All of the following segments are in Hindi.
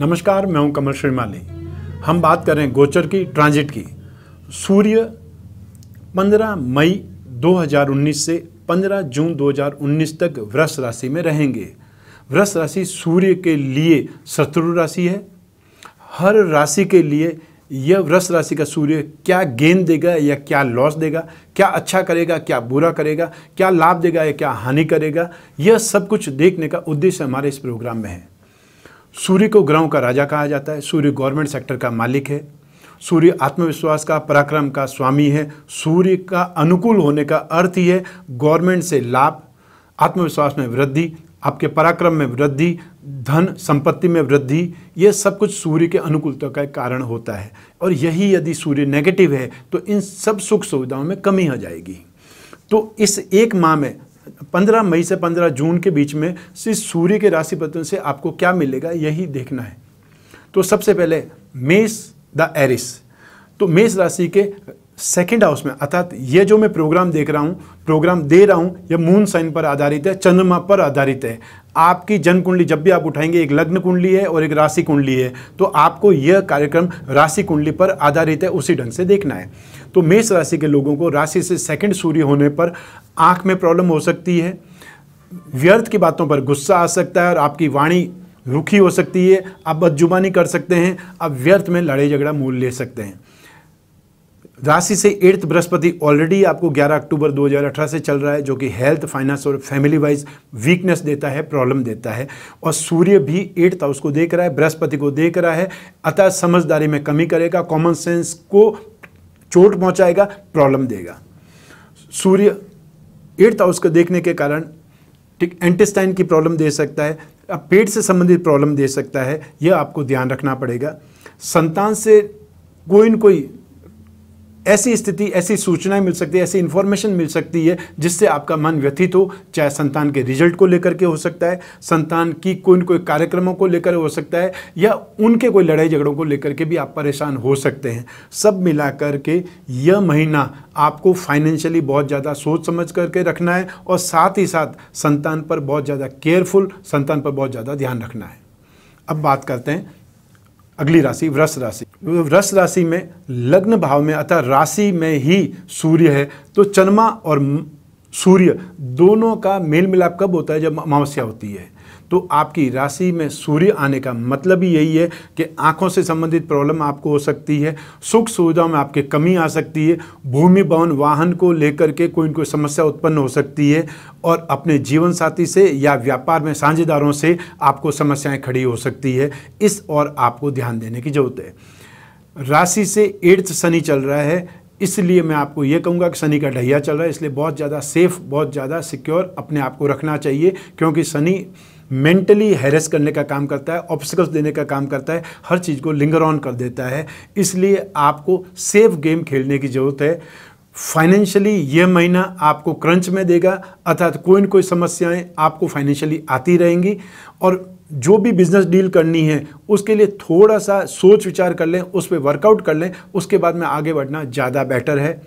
नमस्कार मैं हूं कमल श्रीमाली हम बात करें गोचर की ट्रांजिट की सूर्य 15 मई 2019 से 15 जून 2019 तक वृष राशि में रहेंगे वृष राशि सूर्य के लिए शत्रु राशि है हर राशि के लिए यह वृष राशि का सूर्य क्या गेन देगा या क्या लॉस देगा क्या अच्छा करेगा क्या बुरा करेगा क्या लाभ देगा या क्या हानि करेगा यह सब कुछ देखने का उद्देश्य हमारे इस प्रोग्राम में है सूर्य को ग्रहों का राजा कहा जाता है सूर्य गवर्नमेंट सेक्टर का मालिक है सूर्य आत्मविश्वास का पराक्रम का स्वामी है सूर्य का अनुकूल होने का अर्थ ही है गवर्नमेंट से लाभ आत्मविश्वास में वृद्धि आपके पराक्रम में वृद्धि धन संपत्ति में वृद्धि ये सब कुछ सूर्य के अनुकूलता का कारण होता है और यही यदि सूर्य नेगेटिव है तो इन सब सुख सुविधाओं में कमी आ जाएगी तो इस एक माह में पंद्रह मई से पंद्रह जून के बीच में सिर्फ सूर्य के राशि पत्र से आपको क्या मिलेगा यही देखना है तो सबसे पहले मेष द एरिस तो मेष राशि के सेकेंड हाउस में अर्थात ये जो मैं प्रोग्राम देख रहा हूँ प्रोग्राम दे रहा हूँ यह मून साइन पर आधारित है चंद्रमा पर आधारित है आपकी जन्म कुंडली जब भी आप उठाएंगे एक लग्न कुंडली है और एक राशि कुंडली है तो आपको यह कार्यक्रम राशि कुंडली पर आधारित है उसी ढंग से देखना है तो मेष राशि के लोगों को राशि से सेकंड सूर्य होने पर आँख में प्रॉब्लम हो सकती है व्यर्थ की बातों पर गुस्सा आ सकता है और आपकी वाणी रुखी हो सकती है आप बदजुबानी कर सकते हैं आप व्यर्थ में लड़ाई झगड़ा मोल ले सकते हैं राशि से एर्थ बृहस्पति ऑलरेडी आपको 11 अक्टूबर 2018 से चल रहा है जो कि हेल्थ फाइनेंस और फैमिली वाइज वीकनेस देता है प्रॉब्लम देता है और सूर्य भी एर्थ हाउस को देख रहा है बृहस्पति को देख रहा है अतः समझदारी में कमी करेगा कॉमन सेंस को चोट पहुंचाएगा प्रॉब्लम देगा सूर्य एर्थ हाउस को देखने के कारण ठीक एंटेस्टाइन की प्रॉब्लम दे सकता है पेट से संबंधित प्रॉब्लम दे सकता है यह आपको ध्यान रखना पड़ेगा संतान से कोई न कोई ऐसी स्थिति ऐसी सूचनाएं मिल सकती है ऐसी इन्फॉर्मेशन मिल सकती है जिससे आपका मन व्यथित हो चाहे संतान के रिजल्ट को लेकर के हो सकता है संतान की कोई ना कोई कार्यक्रमों को लेकर हो सकता है या उनके कोई लड़ाई झगड़ों को लेकर के भी आप परेशान हो सकते हैं सब मिलाकर के यह महीना आपको फाइनेंशियली बहुत ज़्यादा सोच समझ करके रखना है और साथ ही साथ संतान पर बहुत ज़्यादा केयरफुल संतान पर बहुत ज़्यादा ध्यान रखना है अब बात करते हैं अगली राशि वृष राशि वृष राशि में लग्न भाव में अतः राशि में ही सूर्य है तो चन्मा और सूर्य दोनों का मेल मिलाप कब होता है जब अमावस्या होती है तो आपकी राशि में सूर्य आने का मतलब ही यही है कि आंखों से संबंधित प्रॉब्लम आपको हो सकती है सुख सुविधाओं में आपके कमी आ सकती है भूमि भवन वाहन को लेकर के कोई कोई समस्या उत्पन्न हो सकती है और अपने जीवन साथी से या व्यापार में साझेदारों से आपको समस्याएं खड़ी हो सकती है इस और आपको ध्यान देने की जरूरत है राशि से एट्थ शनि चल रहा है इसलिए मैं आपको ये कहूँगा कि शनि का ढैया चल रहा है इसलिए बहुत ज़्यादा सेफ बहुत ज़्यादा सिक्योर अपने आप को रखना चाहिए क्योंकि शनि मेंटली हैरेस करने का काम करता है ऑब्स्टिकल्स देने का काम करता है हर चीज़ को लिंगर ऑन कर देता है इसलिए आपको सेफ गेम खेलने की ज़रूरत है फाइनेंशियली यह महीना आपको क्रंच में देगा अर्थात कोई न कोई समस्याएं आपको फाइनेंशियली आती रहेंगी और जो भी बिजनेस डील करनी है उसके लिए थोड़ा सा सोच विचार कर लें उस पर वर्कआउट कर लें उसके बाद में आगे बढ़ना ज़्यादा बेटर है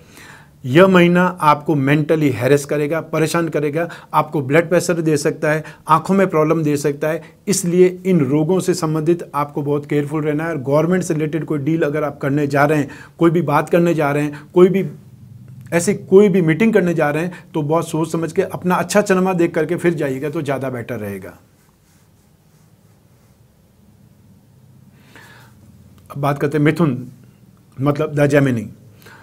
यह महीना आपको मेंटली हैरेस करेगा परेशान करेगा आपको ब्लड प्रेशर दे सकता है आंखों में प्रॉब्लम दे सकता है इसलिए इन रोगों से संबंधित आपको बहुत केयरफुल रहना है और गवर्नमेंट से रिलेटेड कोई डील अगर आप करने जा रहे हैं कोई भी बात करने जा रहे हैं कोई भी ऐसी कोई भी मीटिंग करने जा रहे हैं तो बहुत सोच समझ के अपना अच्छा चनमा देख करके फिर जाइएगा तो ज़्यादा बेटर रहेगा अब बात करते हैं मिथुन मतलब द जेमिनी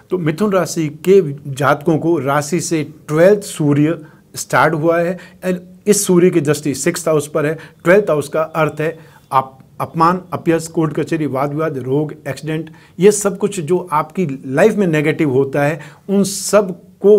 तो मिथुन राशि के जातकों को राशि से ट्वेल्थ सूर्य स्टार्ट हुआ है एंड इस सूर्य की दृष्टि सिक्स हाउस पर है ट्वेल्थ हाउस का अर्थ है आप अपमान अपयस कोर्ट कचहरी वाद विवाद रोग एक्सीडेंट ये सब कुछ जो आपकी लाइफ में नेगेटिव होता है उन सब को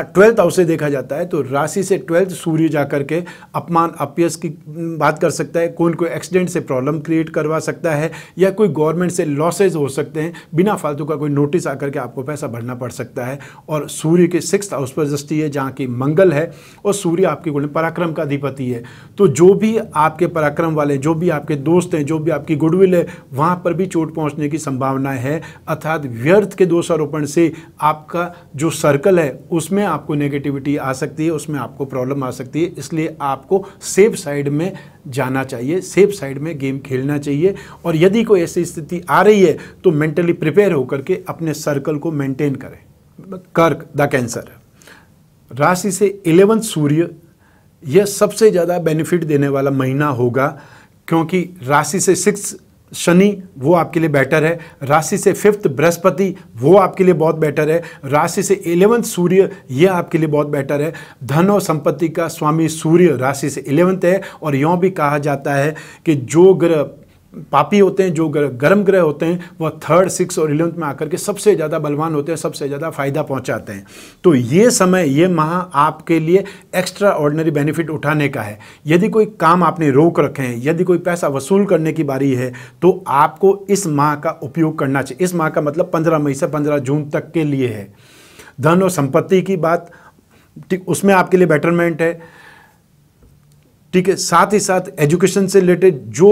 ट्वेल्थ हाउस से देखा जाता है तो राशि से ट्वेल्थ सूर्य जाकर के अपमान अपयस की हम्म, बात कर सकता है कौन कोई एक्सीडेंट से प्रॉब्लम क्रिएट करवा सकता है या कोई गवर्नमेंट से लॉसेज हो सकते हैं बिना फालतू का कोई नोटिस आकर के आपको पैसा भरना पड़ सकता है और सूर्य के सिक्स हाउस पर दृष्टि है जहाँ की मंगल है और सूर्य आपके गुण पराक्रम का अधिपति है तो जो भी आपके पराक्रम वाले जो भी आपके दोस्त हैं जो भी आपकी गुडविल है वहाँ पर भी चोट पहुँचने की संभावना है अर्थात व्यर्थ के दोषारोपण से आपका जो सर्कल है उसमें उसमें आपको नेगेटिविटी आ सकती है उसमें आपको प्रॉब्लम आ सकती है इसलिए आपको सेफ साइड में जाना चाहिए सेफ साइड में गेम खेलना चाहिए और यदि कोई ऐसी स्थिति आ रही है तो मेंटली प्रिपेयर होकर के अपने सर्कल को मेंटेन करें कर्क द कैंसर राशि से इलेवंथ सूर्य यह सबसे ज़्यादा बेनिफिट देने वाला महीना होगा क्योंकि राशि से सिक्स शनि वो आपके लिए बेटर है राशि से फिफ्थ बृहस्पति वो आपके लिए बहुत बेटर है राशि से इलेवंथ सूर्य ये आपके लिए बहुत बेटर है धन और संपत्ति का स्वामी सूर्य राशि से इलेवंथ है और यों भी कहा जाता है कि जो ग्रह पापी होते हैं जो गर्म ग्रह होते हैं वह थर्ड सिक्स और इलेवंथ में आकर के सबसे ज़्यादा बलवान होते हैं सबसे ज़्यादा फ़ायदा पहुंचाते हैं तो ये समय ये माह आपके लिए एक्स्ट्रा ऑर्डनरी बेनिफिट उठाने का है यदि कोई काम आपने रोक रखे हैं यदि कोई पैसा वसूल करने की बारी है तो आपको इस माह का उपयोग करना चाहिए इस माह का मतलब पंद्रह मई से पंद्रह जून तक के लिए है धन और संपत्ति की बात ठीक उसमें आपके लिए बेटरमेंट है ठीक है साथ ही साथ एजुकेशन से रिलेटेड जो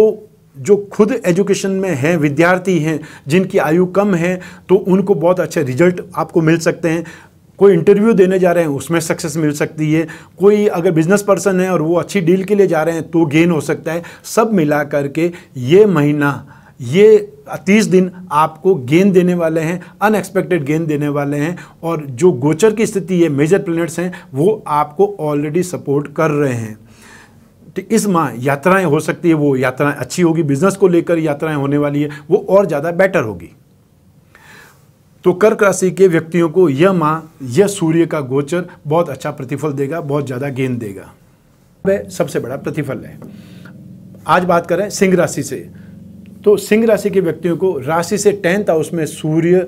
जो खुद एजुकेशन में हैं विद्यार्थी हैं जिनकी आयु कम है तो उनको बहुत अच्छे रिजल्ट आपको मिल सकते हैं कोई इंटरव्यू देने जा रहे हैं उसमें सक्सेस मिल सकती है कोई अगर बिजनेस पर्सन है और वो अच्छी डील के लिए जा रहे हैं तो गेन हो सकता है सब मिला करके ये महीना ये तीस दिन आपको गेन देने वाले हैं अनएक्सपेक्टेड गेन देने वाले हैं और जो गोचर की स्थिति है मेजर प्लेनेट्स हैं वो आपको ऑलरेडी सपोर्ट कर रहे हैं तो इस माह यात्राएं हो सकती है वो यात्राएं अच्छी होगी बिजनेस को लेकर यात्राएं होने वाली है वो और ज़्यादा बेटर होगी तो कर्क राशि के व्यक्तियों को यह माह यह सूर्य का गोचर बहुत अच्छा प्रतिफल देगा बहुत ज़्यादा गेंद देगा वह सबसे बड़ा प्रतिफल है आज बात करें सिंह राशि से तो सिंह राशि के व्यक्तियों को राशि से टेंथ हाउस में सूर्य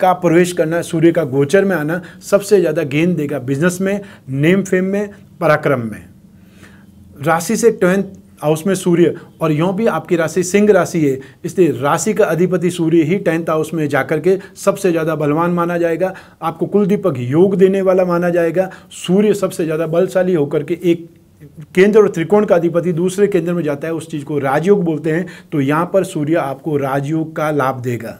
का प्रवेश करना सूर्य का गोचर में आना सबसे ज़्यादा गेंद देगा बिजनेस में नेम फेम में पराक्रम में राशि से टेंथ हाउस में सूर्य और यों भी आपकी राशि सिंह राशि है इसलिए राशि का अधिपति सूर्य ही टेंथ हाउस में जाकर के सबसे ज़्यादा बलवान माना जाएगा आपको कुलदीपक योग देने वाला माना जाएगा सूर्य सबसे ज़्यादा बलशाली होकर के एक केंद्र और त्रिकोण का अधिपति दूसरे केंद्र में जाता है उस चीज़ को राजयोग बोलते हैं तो यहाँ पर सूर्य आपको राजयोग का लाभ देगा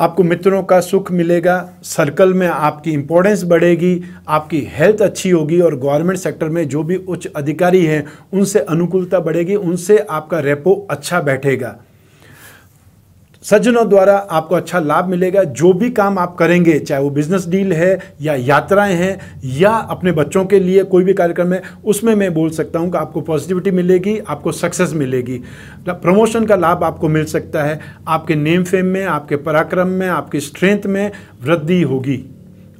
आपको मित्रों का सुख मिलेगा सर्कल में आपकी इम्पोर्टेंस बढ़ेगी आपकी हेल्थ अच्छी होगी और गवर्नमेंट सेक्टर में जो भी उच्च अधिकारी हैं उनसे अनुकूलता बढ़ेगी उनसे आपका रेपो अच्छा बैठेगा सज्जनों द्वारा आपको अच्छा लाभ मिलेगा जो भी काम आप करेंगे चाहे वो बिजनेस डील है या यात्राएं हैं या अपने बच्चों के लिए कोई भी कार्यक्रम है उसमें मैं बोल सकता हूँ कि आपको पॉजिटिविटी मिलेगी आपको सक्सेस मिलेगी प्रमोशन मतलब का लाभ आपको मिल सकता है आपके नेम फेम में आपके पराक्रम में आपकी स्ट्रेंथ में वृद्धि होगी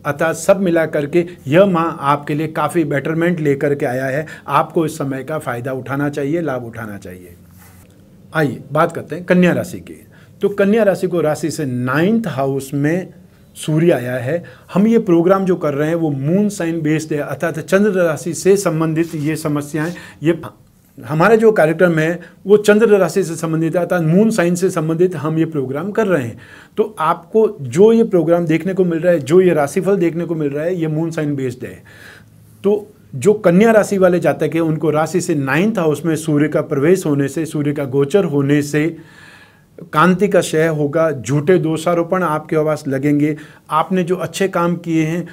अतः सब मिला करके यह माँ आपके लिए काफ़ी बेटरमेंट लेकर के आया है आपको इस समय का फ़ायदा उठाना चाहिए लाभ उठाना चाहिए आइए बात करते हैं कन्या राशि की तो कन्या राशि को राशि से नाइन्थ हाउस में सूर्य आया है हम ये प्रोग्राम जो कर रहे हैं वो मून साइन बेस्ड है अर्थात चंद्र राशि से संबंधित ये समस्याएं ये हमारा जो कार्यक्रम है वो चंद्र राशि से संबंधित है अर्थात मून साइन से संबंधित हम ये प्रोग्राम कर रहे हैं तो आपको जो ये प्रोग्राम देखने को मिल रहा है जो ये राशिफल देखने को मिल रहा है ये मून साइन बेस्ड है तो जो कन्या राशि वाले जातक हैं उनको राशि से नाइन्थ हाउस में सूर्य का प्रवेश होने से सूर्य का गोचर होने से कांति का शय होगा झूठे दोषारोपण आपके आवास लगेंगे आपने जो अच्छे काम किए हैं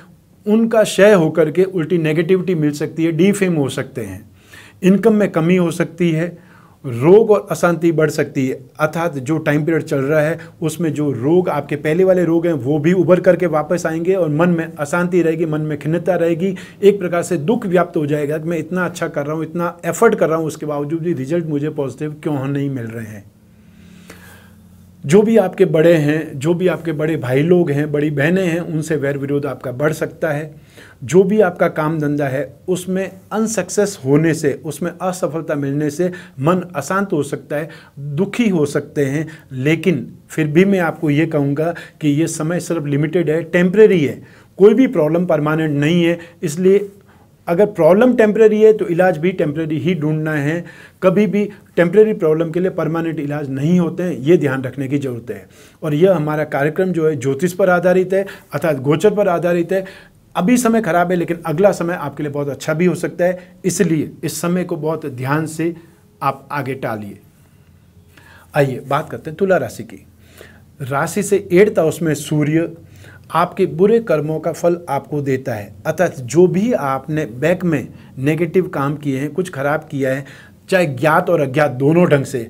उनका शय होकर के उल्टी नेगेटिविटी मिल सकती है डीफेम हो सकते हैं इनकम में कमी हो सकती है रोग और अशांति बढ़ सकती है अर्थात जो टाइम पीरियड चल रहा है उसमें जो रोग आपके पहले वाले रोग हैं वो भी उभर करके वापस आएंगे और मन में अशांति रहेगी मन में खिन्नता रहेगी एक प्रकार से दुख व्याप्त हो जाएगा कि मैं इतना अच्छा कर रहा हूँ इतना एफर्ट कर रहा हूँ उसके बावजूद भी रिजल्ट मुझे पॉजिटिव क्यों नहीं मिल रहे हैं जो भी आपके बड़े हैं जो भी आपके बड़े भाई लोग हैं बड़ी बहनें हैं उनसे वैर विरोध आपका बढ़ सकता है जो भी आपका काम धंधा है उसमें अनसक्सेस होने से उसमें असफलता मिलने से मन अशांत हो सकता है दुखी हो सकते हैं लेकिन फिर भी मैं आपको ये कहूँगा कि ये समय सिर्फ लिमिटेड है टेम्प्रेरी है कोई भी प्रॉब्लम परमानेंट नहीं है इसलिए अगर प्रॉब्लम टेम्प्रेरी है तो इलाज भी टेम्प्रेरी ही ढूंढना है कभी भी टेम्प्रेरी प्रॉब्लम के लिए परमानेंट इलाज नहीं होते हैं ये ध्यान रखने की ज़रूरत है और यह हमारा कार्यक्रम जो है ज्योतिष पर आधारित है अर्थात गोचर पर आधारित है अभी समय खराब है लेकिन अगला समय आपके लिए बहुत अच्छा भी हो सकता है इसलिए इस समय को बहुत ध्यान से आप आगे टालिए आइए बात करते हैं तुला राशि की राशि से एट्थ हाउस में सूर्य आपके बुरे कर्मों का फल आपको देता है अतः जो भी आपने बैक में नेगेटिव काम किए हैं कुछ खराब किया है चाहे ज्ञात और अज्ञात दोनों ढंग से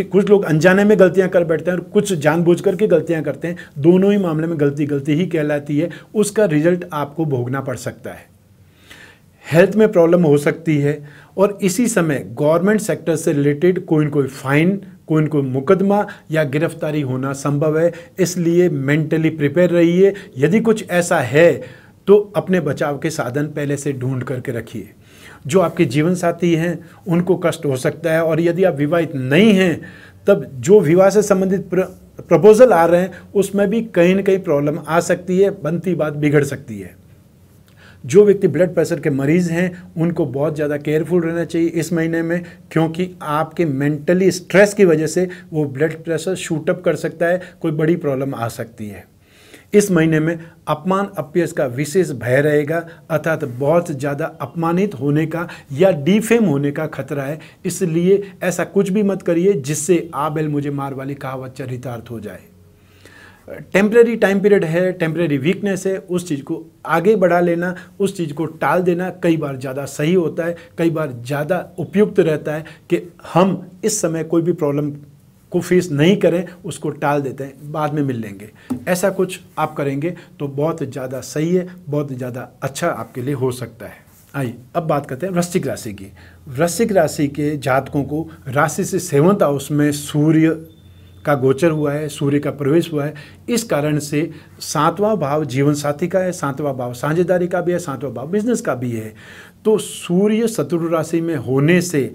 कुछ लोग अनजाने में गलतियां कर बैठते हैं और कुछ जानबूझ करके गलतियां करते हैं दोनों ही मामले में गलती गलती ही कहलाती है उसका रिजल्ट आपको भोगना पड़ सकता है हेल्थ में प्रॉब्लम हो सकती है और इसी समय गवर्नमेंट सेक्टर से रिलेटेड कोई ना कोई फाइन कोई ना कोई मुकदमा या गिरफ्तारी होना संभव है इसलिए मेंटली प्रिपेयर रहिए यदि कुछ ऐसा है तो अपने बचाव के साधन पहले से ढूंढ करके रखिए जो आपके जीवन साथी हैं उनको कष्ट हो सकता है और यदि आप विवाहित नहीं हैं तब जो विवाह से संबंधित प्रपोजल आ रहे हैं उसमें भी कहीं ना कहीं प्रॉब्लम आ सकती है बनती बात बिगड़ सकती है जो व्यक्ति ब्लड प्रेशर के मरीज़ हैं उनको बहुत ज़्यादा केयरफुल रहना चाहिए इस महीने में क्योंकि आपके मेंटली स्ट्रेस की वजह से वो ब्लड प्रेशर शूटअप कर सकता है कोई बड़ी प्रॉब्लम आ सकती है इस महीने में अपमान अपयस का विशेष भय रहेगा अर्थात बहुत ज़्यादा अपमानित होने का या डीफेम होने का खतरा है इसलिए ऐसा कुछ भी मत करिए जिससे आबेल मुझे मार वाली कहावत चरितार्थ हो जाए टेम्प्रेरी टाइम पीरियड है टेम्प्रेरी वीकनेस है उस चीज़ को आगे बढ़ा लेना उस चीज़ को टाल देना कई बार ज़्यादा सही होता है कई बार ज़्यादा उपयुक्त रहता है कि हम इस समय कोई भी प्रॉब्लम को फेस नहीं करें उसको टाल देते हैं बाद में मिल लेंगे ऐसा कुछ आप करेंगे तो बहुत ज़्यादा सही है बहुत ज़्यादा अच्छा आपके लिए हो सकता है आइए अब बात करते हैं वृश्चिक राशि की वृश्चिक राशि के जातकों को राशि से सेवंथ हाउस में सूर्य का गोचर हुआ है सूर्य का प्रवेश हुआ है इस कारण से सातवां भाव जीवन साथी का है सातवां भाव साझेदारी का भी है सातवां भाव बिजनेस का भी है तो सूर्य शत्रु राशि में होने से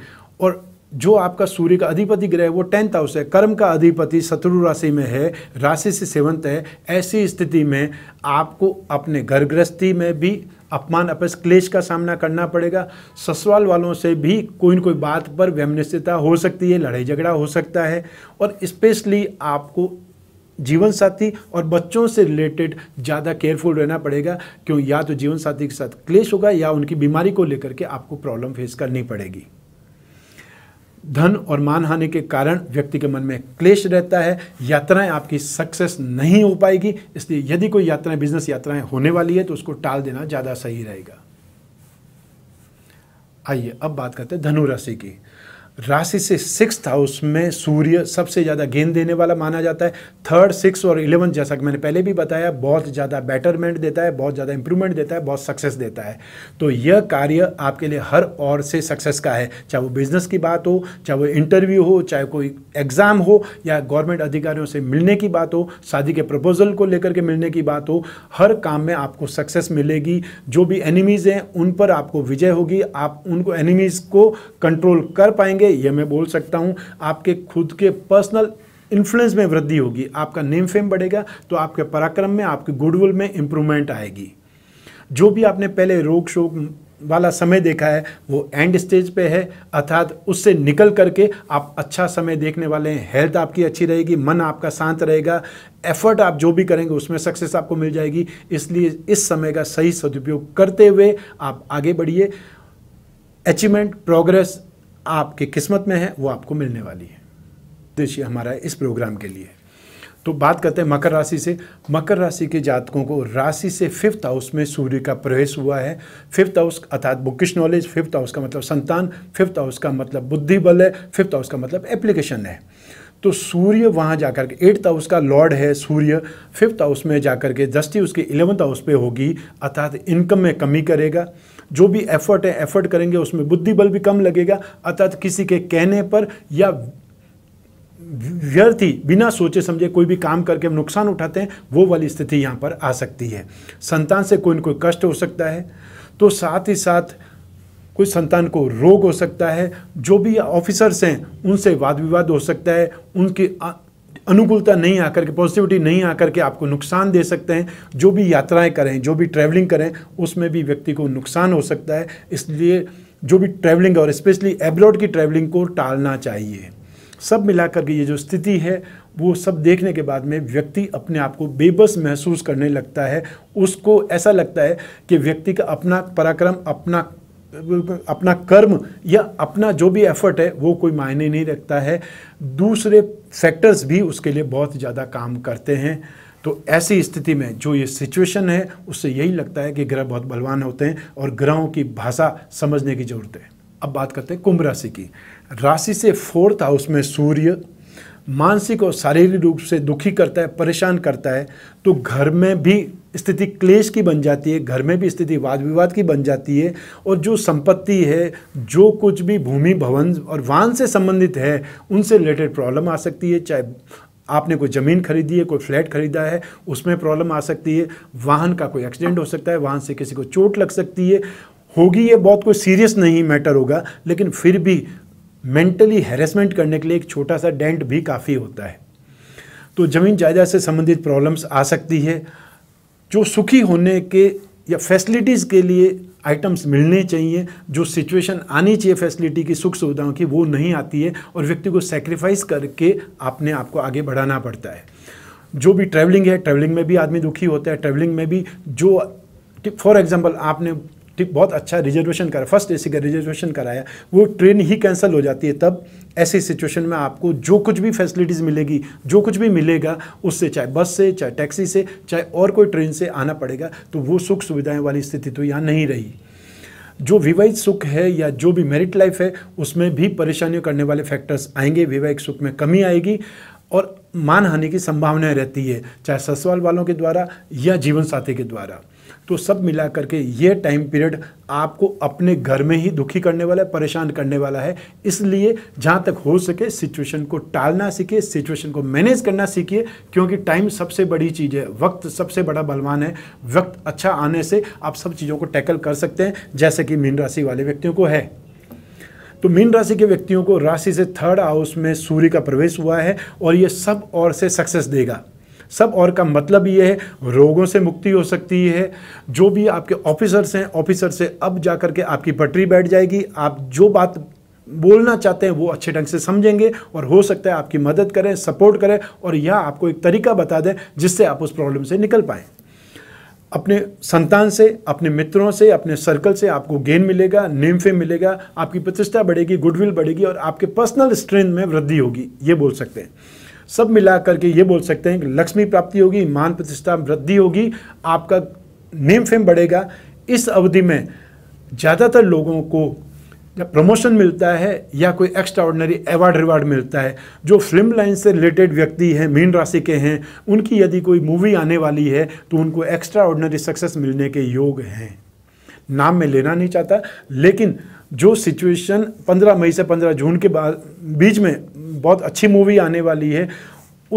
और जो आपका सूर्य का अधिपति ग्रह है वो टेंथ हाउस है कर्म का अधिपति शत्रु राशि में है राशि से सेवंत है ऐसी स्थिति में आपको अपने घर गृहस्थी में भी अपमान अपस क्लेश का सामना करना पड़ेगा ससुराल वालों से भी कोई ना कोई बात पर व्यमनिश्चितता हो सकती है लड़ाई झगड़ा हो सकता है और स्पेशली आपको जीवन साथी और बच्चों से रिलेटेड ज़्यादा केयरफुल रहना पड़ेगा क्यों या तो जीवन साथी के साथ क्लेश होगा या उनकी बीमारी को लेकर के आपको प्रॉब्लम फेस करनी पड़ेगी धन और मान हानि के कारण व्यक्ति के मन में क्लेश रहता है यात्राएं आपकी सक्सेस नहीं हो पाएगी इसलिए यदि कोई यात्राएं बिजनेस यात्राएं होने वाली है तो उसको टाल देना ज़्यादा सही रहेगा आइए अब बात करते हैं धनुराशि की राशि से सिक्स हाउस में सूर्य सबसे ज़्यादा गेंद देने वाला माना जाता है थर्ड सिक्स और इलेवन जैसा कि मैंने पहले भी बताया बहुत ज़्यादा बेटरमेंट देता है बहुत ज़्यादा इंप्रूवमेंट देता है बहुत सक्सेस देता है तो यह कार्य आपके लिए हर और से सक्सेस का है चाहे वो बिजनेस की बात हो चाहे वो इंटरव्यू हो चाहे कोई एग्ज़ाम हो या गवर्नमेंट अधिकारियों से मिलने की बात हो शादी के प्रपोजल को लेकर के मिलने की बात हो हर काम में आपको सक्सेस मिलेगी जो भी एनिमीज़ हैं उन पर आपको विजय होगी आप उनको एनिमीज़ को कंट्रोल कर पाएंगे करेंगे यह मैं बोल सकता हूँ आपके खुद के पर्सनल इन्फ्लुएंस में वृद्धि होगी आपका नेम फेम बढ़ेगा तो आपके पराक्रम में आपके गुडविल में इम्प्रूवमेंट आएगी जो भी आपने पहले रोग शोक वाला समय देखा है वो एंड स्टेज पे है अर्थात उससे निकल करके आप अच्छा समय देखने वाले हैं हेल्थ आपकी अच्छी रहेगी मन आपका शांत रहेगा एफर्ट आप जो भी करेंगे उसमें सक्सेस आपको मिल जाएगी इसलिए इस समय का सही सदुपयोग करते हुए आप आगे बढ़िए अचीवमेंट प्रोग्रेस आपके किस्मत में है वो आपको मिलने वाली है उद्देश्य हमारा इस प्रोग्राम के लिए तो बात करते हैं मकर राशि से मकर राशि के जातकों को राशि से फिफ्थ हाउस में सूर्य का प्रवेश हुआ है फिफ्थ हाउस अर्थात बुकिश नॉलेज फिफ्थ हाउस का मतलब संतान फिफ्थ हाउस का मतलब बुद्धि बल है फिफ्थ हाउस का मतलब एप्लीकेशन है तो सूर्य वहाँ जाकर के एट्थ हाउस का लॉर्ड है सूर्य फिफ्थ हाउस में जाकर के दृष्टि उसकी इलेवंथ हाउस पे होगी अर्थात इनकम में कमी करेगा जो भी एफर्ट है एफर्ट करेंगे उसमें बुद्धि बल भी कम लगेगा अर्थात किसी के कहने पर या व्यर्थ ही बिना सोचे समझे कोई भी काम करके हम नुकसान उठाते हैं वो वाली स्थिति यहाँ पर आ सकती है संतान से कोई ना कोई कष्ट हो सकता है तो साथ ही साथ कोई संतान को रोग हो सकता है जो भी ऑफिसर्स हैं उनसे वाद विवाद हो सकता है उनकी अनुकूलता नहीं आकर के पॉजिटिविटी नहीं आकर के आपको नुकसान दे सकते हैं जो भी यात्राएं करें जो भी ट्रैवलिंग करें उसमें भी व्यक्ति को नुकसान हो सकता है इसलिए जो भी ट्रैवलिंग और स्पेशली एब्रॉड की ट्रैवलिंग को टालना चाहिए सब मिलाकर के ये जो स्थिति है वो सब देखने के बाद में व्यक्ति अपने आप को बेबस महसूस करने लगता है उसको ऐसा लगता है कि व्यक्ति का अपना पराक्रम अपना अपना कर्म या अपना जो भी एफर्ट है वो कोई मायने नहीं रखता है दूसरे फैक्टर्स भी उसके लिए बहुत ज़्यादा काम करते हैं तो ऐसी स्थिति में जो ये सिचुएशन है उससे यही लगता है कि ग्रह बहुत बलवान होते हैं और ग्रहों की भाषा समझने की ज़रूरत है अब बात करते हैं कुंभ राशि की राशि से फोर्थ हाउस में सूर्य मानसिक और शारीरिक रूप से दुखी करता है परेशान करता है तो घर में भी स्थिति क्लेश की बन जाती है घर में भी स्थिति वाद विवाद की बन जाती है और जो संपत्ति है जो कुछ भी भूमि भवन और वाहन से संबंधित है उनसे रिलेटेड प्रॉब्लम आ सकती है चाहे आपने कोई ज़मीन खरीदी है कोई फ्लैट खरीदा है उसमें प्रॉब्लम आ सकती है वाहन का कोई एक्सीडेंट हो सकता है वाहन से किसी को चोट लग सकती है होगी ये बहुत कोई सीरियस नहीं मैटर होगा लेकिन फिर भी मेंटली हेरेसमेंट करने के लिए एक छोटा सा डेंट भी काफ़ी होता है तो ज़मीन जायदाद से संबंधित प्रॉब्लम्स आ सकती है जो सुखी होने के या फैसिलिटीज़ के लिए आइटम्स मिलने चाहिए जो सिचुएशन आनी चाहिए फैसिलिटी की सुख सुविधाओं की वो नहीं आती है और व्यक्ति को सेक्रीफाइस करके अपने आप को आगे बढ़ाना पड़ता है जो भी ट्रैवलिंग है ट्रैवलिंग में भी आदमी दुखी होता है ट्रैवलिंग में भी जो फॉर एग्जाम्पल आपने ठीक बहुत अच्छा रिजर्वेशन करा फर्स्ट ए का रिजर्वेशन कराया वो ट्रेन ही कैंसिल हो जाती है तब ऐसी सिचुएशन में आपको जो कुछ भी फैसिलिटीज़ मिलेगी जो कुछ भी मिलेगा उससे चाहे बस से चाहे टैक्सी से चाहे और कोई ट्रेन से आना पड़ेगा तो वो सुख सुविधाएं वाली स्थिति तो यहाँ नहीं रही जो विवाहित सुख है या जो भी मेरिट लाइफ है उसमें भी परेशानियों करने वाले फैक्टर्स आएंगे विवाहित सुख में कमी आएगी और मान हानि की संभावनाएं रहती है चाहे ससुराल वालों के द्वारा या जीवन साथी के द्वारा तो सब मिला करके ये टाइम पीरियड आपको अपने घर में ही दुखी करने वाला है परेशान करने वाला है इसलिए जहाँ तक हो सके सिचुएशन को टालना सीखिए सिचुएशन को मैनेज करना सीखिए क्योंकि टाइम सबसे बड़ी चीज़ है वक्त सबसे बड़ा बलवान है वक्त अच्छा आने से आप सब चीज़ों को टैकल कर सकते हैं जैसे कि मीन राशि वाले व्यक्तियों को है तो मीन राशि के व्यक्तियों को राशि से थर्ड हाउस में सूर्य का प्रवेश हुआ है और ये सब और से सक्सेस देगा सब और का मतलब ये है रोगों से मुक्ति हो सकती है जो भी आपके ऑफिसर्स हैं ऑफिसर से अब जा करके आपकी पटरी बैठ जाएगी आप जो बात बोलना चाहते हैं वो अच्छे ढंग से समझेंगे और हो सकता है आपकी मदद करें सपोर्ट करें और यह आपको एक तरीका बता दें जिससे आप उस प्रॉब्लम से निकल पाएँ अपने संतान से अपने मित्रों से अपने सर्कल से आपको गेन मिलेगा नेम फेम मिलेगा आपकी प्रतिष्ठा बढ़ेगी गुडविल बढ़ेगी और आपके पर्सनल स्ट्रेंथ में वृद्धि होगी ये बोल सकते हैं सब मिला करके ये बोल सकते हैं कि लक्ष्मी प्राप्ति होगी मान प्रतिष्ठा वृद्धि होगी आपका नेम फेम बढ़ेगा इस अवधि में ज़्यादातर लोगों को या प्रमोशन मिलता है या कोई एक्स्ट्रा ऑर्डनरी अवार्ड रिवार्ड मिलता है जो फिल्म लाइन से रिलेटेड व्यक्ति हैं मीन राशि के हैं उनकी यदि कोई मूवी आने वाली है तो उनको एक्स्ट्रा ऑर्डनरी सक्सेस मिलने के योग हैं नाम में लेना नहीं चाहता लेकिन जो सिचुएशन 15 मई से 15 जून के बाद बीच में बहुत अच्छी मूवी आने वाली है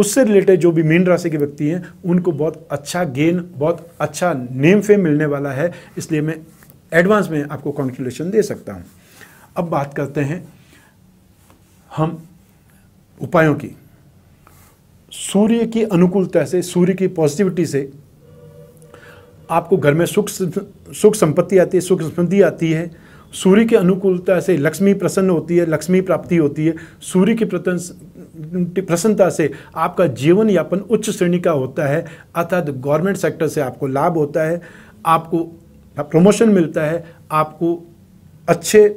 उससे रिलेटेड जो भी मीन राशि के व्यक्ति हैं उनको बहुत अच्छा गेन बहुत अच्छा नेम फेम मिलने वाला है इसलिए मैं एडवांस में आपको कॉन्क्यूलेशन दे सकता हूँ अब बात करते हैं हम उपायों की सूर्य की अनुकूलता से सूर्य की पॉजिटिविटी से आपको घर में सुख सुख संपत्ति आती है सुख समृद्धि आती है सूर्य की अनुकूलता से लक्ष्मी प्रसन्न होती है लक्ष्मी प्राप्ति होती है सूर्य की प्रसन्नता से आपका जीवन यापन उच्च श्रेणी का होता है अर्थात गवर्नमेंट सेक्टर से आपको लाभ होता है आपको प्रमोशन मिलता है आपको अच्छे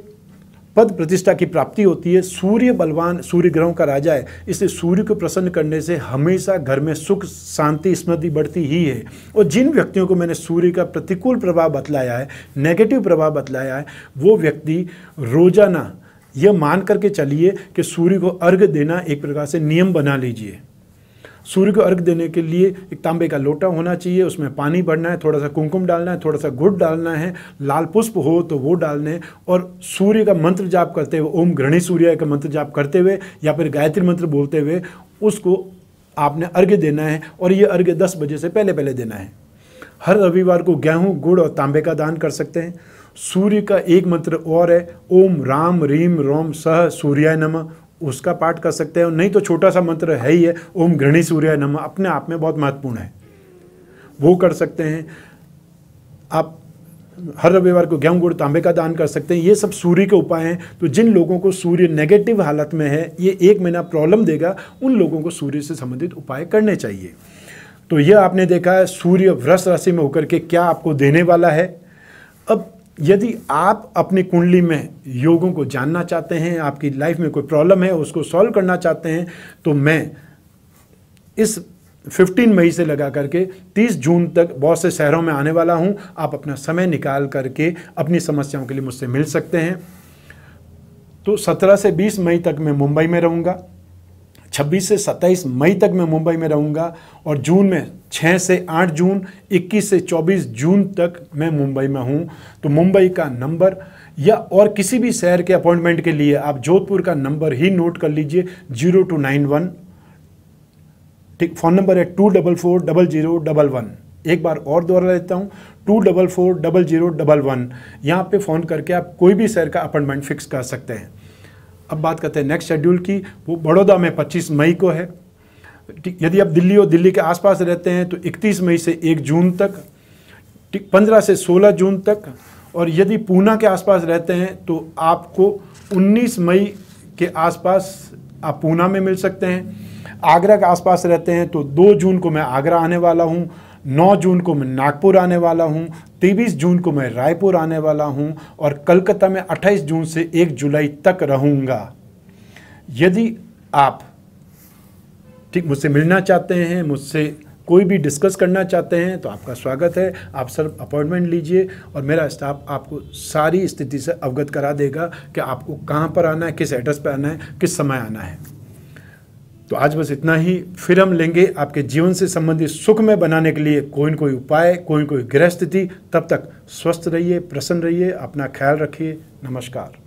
पद प्रतिष्ठा की प्राप्ति होती है सूर्य बलवान सूर्य ग्रहों का राजा है इसलिए सूर्य को प्रसन्न करने से हमेशा घर में सुख शांति स्मृति बढ़ती ही है और जिन व्यक्तियों को मैंने सूर्य का प्रतिकूल प्रभाव बतलाया है नेगेटिव प्रभाव बतलाया है वो व्यक्ति रोजाना यह मान करके चलिए कि सूर्य को अर्घ देना एक प्रकार से नियम बना लीजिए सूर्य को अर्घ देने के लिए एक तांबे का लोटा होना चाहिए उसमें पानी भरना है थोड़ा सा कुमकुम डालना है थोड़ा सा गुड़ डालना है लाल पुष्प हो तो वो डालने और सूर्य का मंत्र जाप करते हुए ओम घृणी सूर्य का मंत्र जाप करते हुए या फिर गायत्री मंत्र बोलते हुए उसको आपने अर्घ्य देना है और ये अर्घ्य दस बजे से पहले पहले देना है हर रविवार को गेहूँ गुड़ और तांबे का दान कर सकते हैं सूर्य का एक मंत्र और है ओम राम रीम रोम सह सूर्याय नमः उसका पाठ कर सकते हैं नहीं तो छोटा सा मंत्र है ही है ओम घृणी सूर्य नम अपने आप में बहुत महत्वपूर्ण है वो कर सकते हैं आप हर रविवार को गेहूं गुड़ तांबे का दान कर सकते हैं ये सब सूर्य के उपाय हैं तो जिन लोगों को सूर्य नेगेटिव हालत में है ये एक महीना प्रॉब्लम देगा उन लोगों को सूर्य से संबंधित उपाय करने चाहिए तो यह आपने देखा है सूर्य वृष राशि में होकर के क्या आपको देने वाला है अब यदि आप अपनी कुंडली में योगों को जानना चाहते हैं आपकी लाइफ में कोई प्रॉब्लम है उसको सॉल्व करना चाहते हैं तो मैं इस 15 मई से लगा करके 30 जून तक बहुत से शहरों में आने वाला हूं आप अपना समय निकाल करके अपनी समस्याओं के लिए मुझसे मिल सकते हैं तो 17 से 20 मई तक मैं मुंबई में रहूंगा 26 से 27 मई तक मैं मुंबई में रहूँगा और जून में 6 से 8 जून 21 से 24 जून तक मैं मुंबई में हूँ तो मुंबई का नंबर या और किसी भी शहर के अपॉइंटमेंट के लिए आप जोधपुर का नंबर ही नोट कर लीजिए जीरो टू नाइन वन ठीक फ़ोन नंबर है two double four double zero double one एक बार और दोहरा लेता हूँ two double four double zero double one यहाँ पर फ़ोन करके आप कोई भी शहर का अपॉइंटमेंट फिक्स कर सकते हैं अब बात करते हैं नेक्स्ट शेड्यूल की वो बड़ौदा में 25 मई को है यदि आप दिल्ली और दिल्ली के आसपास रहते हैं तो 31 मई से 1 जून तक ठीक पंद्रह से 16 जून तक और यदि पूना के आसपास रहते हैं तो आपको 19 मई के आसपास आप पूना में मिल सकते हैं आगरा के आसपास रहते हैं तो 2 जून को मैं आगरा आने वाला हूँ 9 जून को मैं नागपुर आने वाला हूँ 23 जून को मैं रायपुर आने वाला हूँ और कलकत्ता में 28 जून से 1 जुलाई तक रहूँगा यदि आप ठीक मुझसे मिलना चाहते हैं मुझसे कोई भी डिस्कस करना चाहते हैं तो आपका स्वागत है आप सर अपॉइंटमेंट लीजिए और मेरा स्टाफ आपको सारी स्थिति से अवगत करा देगा कि आपको कहाँ पर आना है किस एड्रेस पर आना है किस समय आना है तो आज बस इतना ही फिर हम लेंगे आपके जीवन से संबंधित सुख में बनाने के लिए कोई न कोई उपाय कोई न कोई गृहस्थिति तब तक स्वस्थ रहिए प्रसन्न रहिए अपना ख्याल रखिए नमस्कार